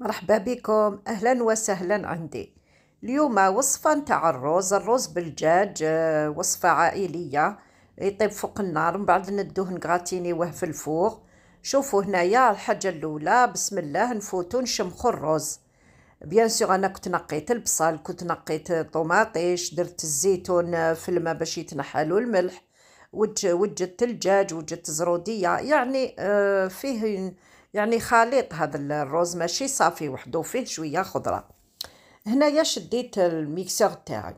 مرحبا بكم اهلا وسهلا عندي اليوم وصفة نتاع الرز الرز بالدجاج آه، وصفة عائلية يطيب فوق النار من بعد ندوه نغراتينيوه في الفوق شوفوا هنايا الحاجة الأولى بسم الله نفوتو نشمخو الرز بيان سور انا كنت نقيت البصل كنت نقيت الطوماطيش درت الزيتون في الماء باش يتنحلو الملح وجدت الدجاج وجدت زرودية يعني آه، فيه يعني خليط هذا الرز ماشي صافي وحده فيه شويه خضره هنايا شديت الميكسور تاعي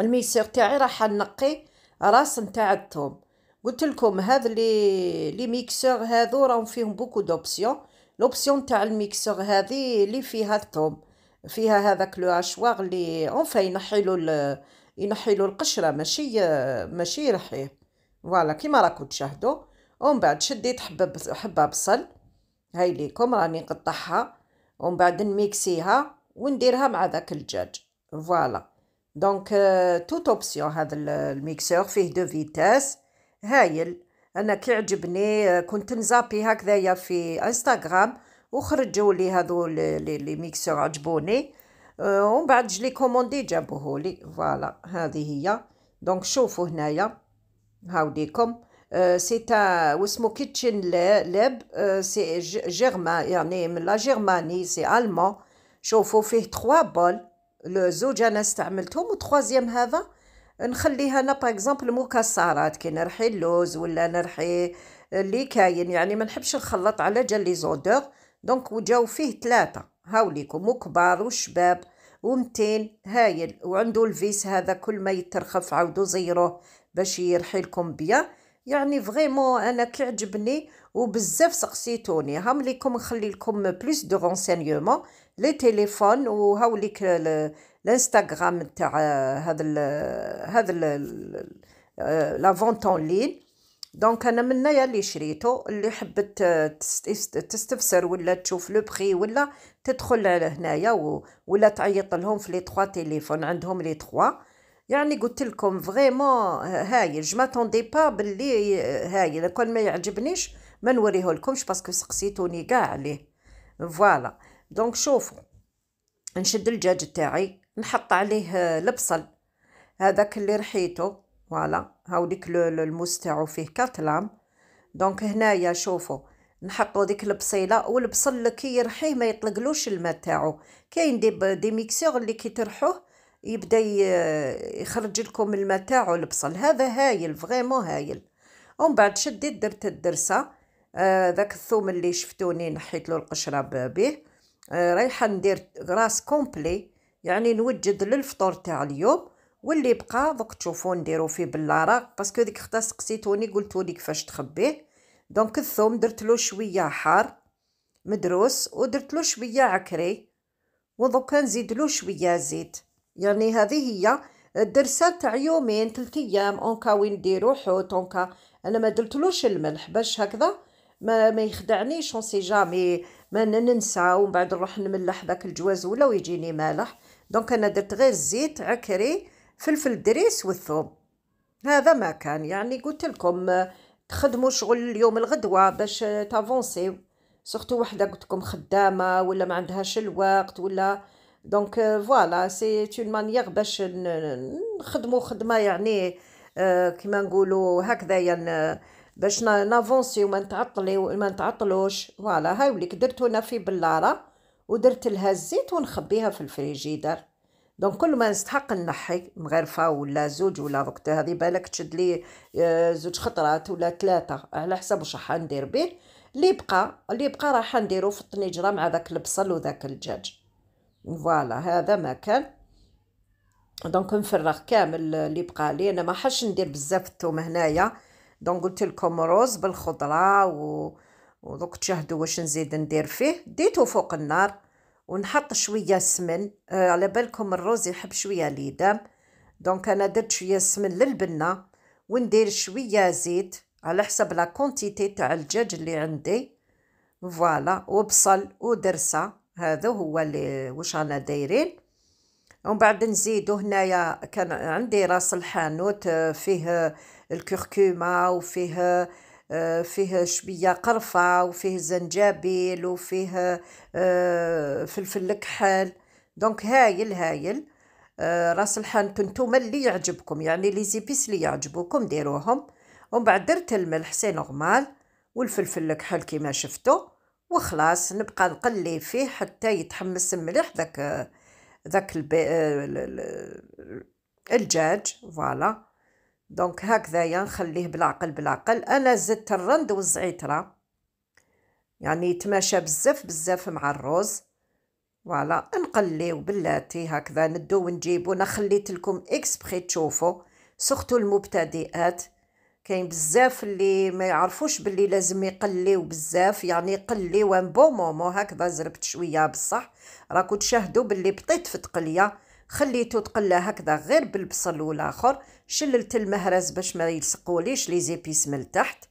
الميكسور تاعي راح نقي راس نتاع الثوم قلت لكم هذا لي لي ميكسور هذو راهم فيهم بوكو دوبسيون لوبسيون تاع الميكسور هذه اللي فيها الثوم فيها هذاك لو اشواغ لي اونفا ينحيلو ينحيلو القشره ماشي ماشي يرحيه فوالا كيما راكم تشاهدوا ومن بعد شديت حبة حبة بصل هاي ليكم راني نقطعها ومن بعد نميكسيها ونديرها مع ذاك الدجاج فوالا دونك آه، توت اوبسيون هذا الميكسور فيه دو فيتاس هايل انا كيعجبني آه، كنت نزابي هكذايا في انستغرام وخرجوا لي هذو لي ميكسور عجبوني آه، ومن بعد جلي كوموندي جابوه لي فوالا هذه هي دونك شوفوا هنايا هاوليكم سي واسمه كيتشن لاب سي جيرما يعني من لا جيرماني سي ألمون شوفوا فيه تخوا بول لو زوج انا استعملتهم وتخوازيام هذا نخليها انا باغ اكزومبل مكسرات كي نرحي اللوز ولا نرحي اللي كاين يعني ما نحبش نخلط على جال لي زودور دونك وجاو فيه ثلاثه هاوليكم وكبار وشباب ومتين هايل وعندو الفيس هذا كل ما يترخف عاودو زيروه باش يرحي لكم بيان يعني فريمون انا كيعجبني وبزاف سقسيتوني هم ليكم نخلي لكم بلوس دو رونسينيومون لي تيليفون وهاوليك الانستغرام تاع آه، هذا ال هذا آه، لا فونت اون لين دونك انا من هنا اللي شريته اللي حبت آه، تستفسر ولا تشوف لو بخي ولا تدخل هنايا ولا تعيط لهم في لي تخوا تيليفون عندهم لي 3 يعني قلت لكم فريمون هايل جو ماتوندي با باللي آه، هايل كون ما يعجبنيش ما نوريه لكمش باسكو سقسيتوني كاع عليه فوالا دونك شوفوا نشد الدجاج تاعي نحط عليه آه، البصل هذاك اللي رحيته فوالا هاو ديك الموس تاعو فيه كاتلام دونك هنايا شوفوا نحطو ديك البصيله والبصل كي يرحيه ما يطلقلوش الماء تاعو كاين دي دي ميكسور اللي كي ترحوه يبدا يخرج لكم الماء تاعو البصل هذا هايل فريمون هايل ومن بعد شديت درت الدرسه آه ذاك الثوم اللي شفتوني نحيت له القشره به آه رايحه ندير غراس كومبلي يعني نوجد للفطور تاع اليوم واللي بقى دوك تشوفوا نديرو فيه باللاراق باسكو ديك خطا سقسيتوني قلتولي كيفاش تخبيه دونك الثوم درت له شويه حار مدروس ودرت له شويه عكري ودوكا نزيد له شويه زيت يعني هذه هي الدرسة تاع يومين ثلاث ايام اونكا وين نديرو حوت اونكا انا ما درتلوش الملح باش هكذا ما ما يخدعنيش اون سي جامي ما ننسى ومن بعد نروح نملح ذاك الجواز ولا ويجيني مالح دونك انا درت غير الزيت عكري فلفل دريس والثوم هذا ما كان يعني قلت لكم تخدموا شغل اليوم الغدوه باش تافونسي سورتو وحده قلت لكم خدامه ولا ما عندهاش الوقت ولا دونك فوالا سي اون مانيير باش نخدمو خدمه يعني كيما نقولو هكذايا باش نافونسي وما نتعطلي وما نتعطلوش فوالا هاي وليك درتو انا في بلاره ودرت لها الزيت ونخبيها في الفريجيدر دونك كل ما نستحق نحي مغرفه ولا زوج ولا وقت هذه بالك تشد لي زوج خطرات ولا ثلاثه على حسب واش راح ندير به اللي بقى اللي بقى راح نديرو في الطنجره مع ذاك البصل وذاك الدجاج فوالا هذا ما كان دونك نفرغ كامل اللي بقى لي انا ما حاش ندير بزاف الثوم هنايا دونك قلت لكم روز بالخضره و ودوك تشاهدوا واش نزيد ندير فيه ديته فوق النار ونحط شويه سمن آه، على بالكم الروز يحب شويه ليدام دونك انا درت شويه سمن للبنه وندير شويه زيت على حسب لا كونتيتي تاع الدجاج اللي عندي فوالا وبصل ودرسه هذا هو اللي واش رانا دايرين ومن بعد نزيدو هنايا كان عندي راس الحانوت آه، فيه الكركمه وفيه آه، فيه شويه قرفه وفيه زنجبيل وفيه آه، فلفل كحل دونك هايل هايل راس الحانوت نتوما اللي يعجبكم يعني لي زيبيس اللي يعجبوكم ديروهم ومن بعد درت الملح سي نورمال والفلفل الكحل كيما شفتو وخلاص نبقى نقلي فيه حتى يتحمس مليح ذاك ذاك الدجاج فوالا دونك هكذايا نخليه بالعقل بالعقل انا زدت الرند والزعتره يعني يتماشى بزاف بزاف مع الرز فوالا نقليو بلاتي هكذا ندو ونجيبو انا خليت لكم اكسبري تشوفوا سورتو المبتدئات كاين بزاف اللي ما يعرفوش باللي لازم يقليو بزاف يعني يقليو ان بو مومون هكذا زربت شويه بصح راكو تشاهدوا باللي بطيت في تقليه خليته تقلى هكذا غير بالبصل والاخر شللت المهرز باش ما يلصقوليش لي زيبيس من التحت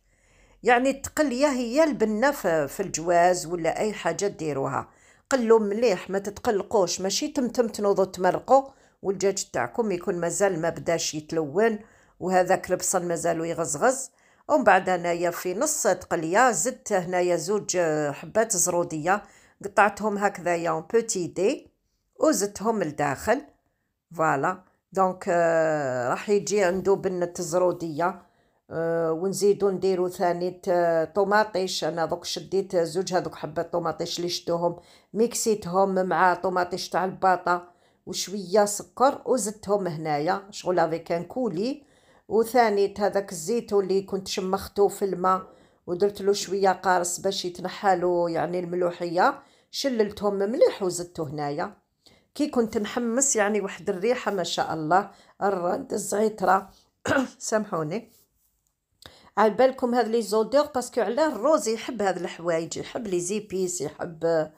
يعني التقليه هي البنه في الجواز ولا اي حاجه ديروها قلوا مليح ما تتقلقوش ماشي تمتم تنوضوا تمرقوا والدجاج تاعكم يكون مازال ما بداش يتلون وهذاك البصل مازالو يغزغز ومن بعد هنايا في نص تقليه زدت هنايا زوج حبات زروديه قطعتهم هكذايا اون بوتي دي وزدتهم لداخل فوالا دونك euh, راح يجي عنده بنة زروديه euh, ونزيدو نديرو ثاني طوماطيش انا دوك شديت زوج هذوك حبات طوماطيش اللي شدوهم ميكسيتهم مع طوماطيش تاع الباطا وشويه سكر وزدتهم هنايا شغل افيك ان كولي وثاني هذاك الزيت اللي كنت شمختو في الماء ودرت له شويه قارص باش يتنحالو يعني الملوحيه شللتهم مليح وزدته هنايا كي كنت نحمس يعني واحد الريحه ما شاء الله الرد الزعتره سامحوني على بالكم هاد لي زودور باسكو علاه الروز يحب هاد الحوايج يحب لي زيبيس يحب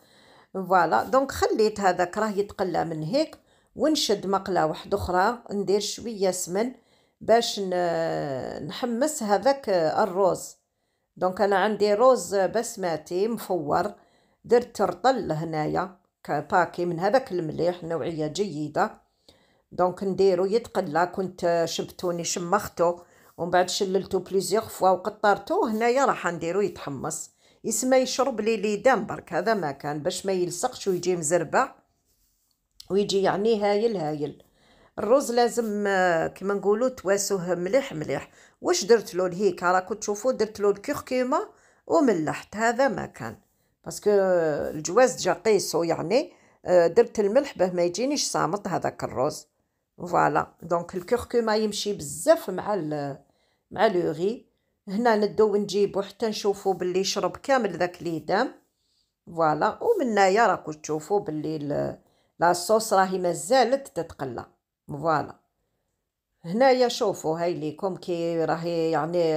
فوالا دونك خليت هذاك راه يتقلى من هيك ونشد مقله واحده اخرى ندير شويه سمن باش نحمس هذاك الروز دونك انا عندي روز بسماتي مفور درت رطل هنايا كباكي من هذاك المليح نوعيه جيده دونك نديرو يتقلى كنت شبتوني شمختو ومن بعد شللتو بليزيغ فوا وقطرتو هنايا راح نديرو يتحمص يسمى يشرب لي دام برك هذا ما كان باش ما يلصقش ويجي مزربع ويجي يعني هايل هايل الرز لازم آه، كما نقولوا تواسوه مليح مليح واش درت له الهيك راكو تشوفوا درت له الكركمه وملحت هذا ما كان باسكو الجواز جا قيسو يعني آه، درت الملح باه ما يجينيش صامت هذاك الرز فوالا دونك الكركمه يمشي بزاف مع ال مع لوغي هنا ندو نجيبو حتى نشوفو باللي شرب كامل ذاك ليدام فوالا ومنايا راكو تشوفو باللي لا صوص راهي مازالت تتقلى فوالا هنايا شوفوا هاي ليكم كي راهي يعني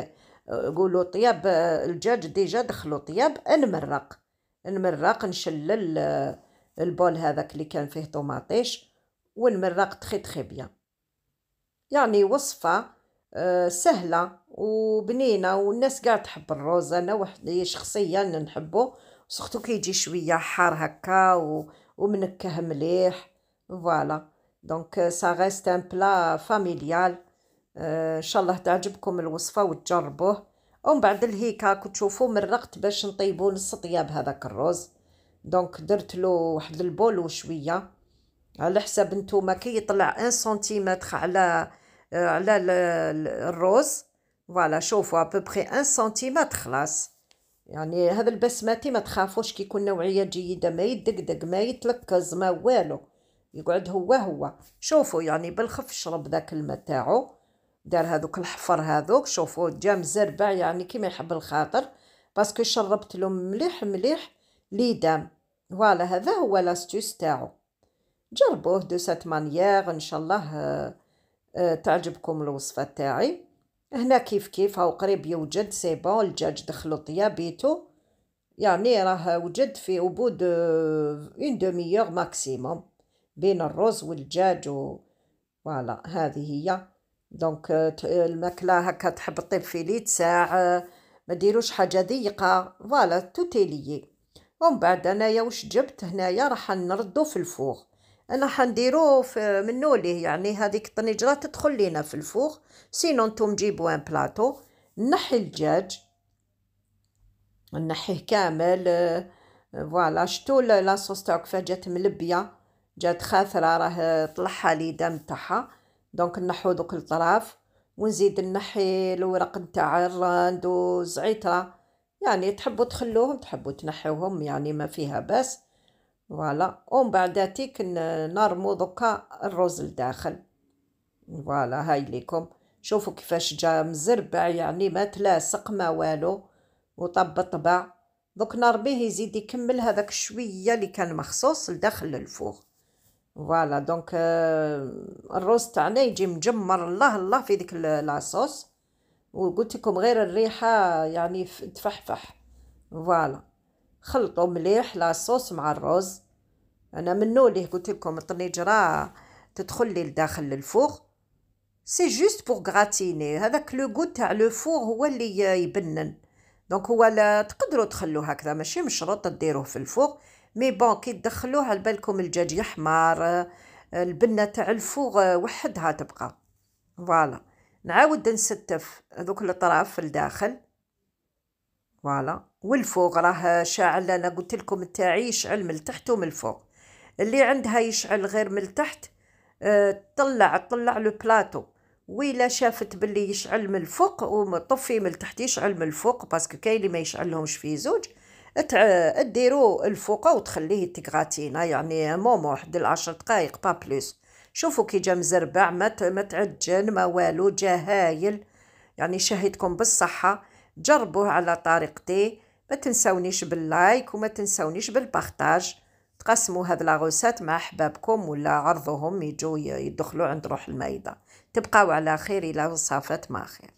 آه، قولوا طياب آه، الدجاج ديجا دخلوا طياب نمرق نمرق نشلل آه، البول هذاك اللي كان فيه طوماطيش ونمرق تخي تخي بيان يعني وصفة سهلة وبنينة والناس قاع تحب الروز انا وحدي شخصيا نحبه سختو كيجي شوية حار هكا ومنكه مليح فوالا دونك سا غيست ان بلا فاميليال ان شاء الله تعجبكم الوصفه وتجربوه ومن بعد الهيكاك هاكو تشوفوا مرقت باش نطيبوا طياب هذاك الرز دونك درت له واحد البول وشويه على حساب نتوما كي يطلع 1 سنتيمتر على آه، على الروز فوالا شوفوا ابوبخي 1 سنتيمتر خلاص يعني هذا البسماتي ما تخافوش كي يكون نوعيه جيده ما يدقدق ما يتلكز ما والو يقعد هو هو شوفوا يعني بالخف شرب ذاك الماء تاعو دار هذوك الحفر هذوك شوفوا جا مزربع يعني كيما يحب الخاطر باسكو شربت له مليح مليح لي دام فوالا هذا هو لاستوس تاعو جربوه دو سات مانيير ان شاء الله آآ آه، آه، تعجبكم الوصفه تاعي هنا كيف كيف هاو قريب يوجد سي بون الدجاج دخلو طيابيتو يعني راه وجد في عبود اون دوميور ماكسيموم بين الرز والدجاج و فوالا هذه هي دونك الماكله هكا في الفيلي ساعة ما ديروش حاجه ضيقه فوالا توتيلي ومن بعد انايا واش جبت هنايا راح نردو في الفوغ انا حنديرو في منو ليه يعني هذيك الطنجره تدخل لينا في الفوغ سينو نتوما جيبو ان بلاطو نحي الدجاج نحيه كامل فوالا شتو لا صوص تاعك فجات ملبيه جات خاثرة راه طلعها لي دم تاعها دونك نحو دوك الطراف ونزيد نحي الورق نتاع الراند وزعيطرة يعني تحبوا تخلوهم تحبوا تنحيوهم يعني ما فيها باس فوالا ومن بعد تيك نرمو دوكا الرز لداخل فوالا هاي ليكم شوفوا كيفاش جا مزربع يعني ما تلاصق ما والو وطب طبع دوك نرميه يزيد يكمل هذاك شويه اللي كان مخصوص لداخل الفوق فوالا دونك الروز تاعنا يجي مجمر الله الله في ديك لاصوص وقلت لكم غير الريحه يعني تفحفح فوالا خلطوا مليح لاصوص مع الروز انا منو ليه قلت لكم الطنجره تدخل لي لداخل للفوق سي جوست بور غراتيني هذاك لو غو تاع لو فور هو اللي يبنن دونك هو لا تقدروا تخلوه هكذا ماشي مشروط ديروه في الفوق مي بون كي تدخلوه على بالكم الدجاج يحمر البنه تاع الفوغ وحدها تبقى فوالا نعاود نستف هذوك الاطراف في الداخل فوالا والفوق راه شاعل انا قلت لكم تاعي يشعل من التحت ومن الفوق اللي عندها يشعل غير من التحت آه، طلع طلع لو بلاطو ويلا شافت باللي يشعل من الفوق وطفي من التحت يشعل من الفوق باسكو كاين اللي ما يشعلهمش في زوج ديرو الفوق وتخليه يتقغاتينا يعني مومو واحد العشر دقايق با بلوس شوفوا كي جا مزربع ما تعجن ما والو جا هايل يعني شهدكم بالصحة جربوه على طريقتي ما تنسونيش باللايك وما تنسونيش بالبختاج تقسموا هاد لاغوسات مع احبابكم ولا عرضوهم يجوا يدخلوا عند روح المايده تبقاو على خير الى وصافات ما خير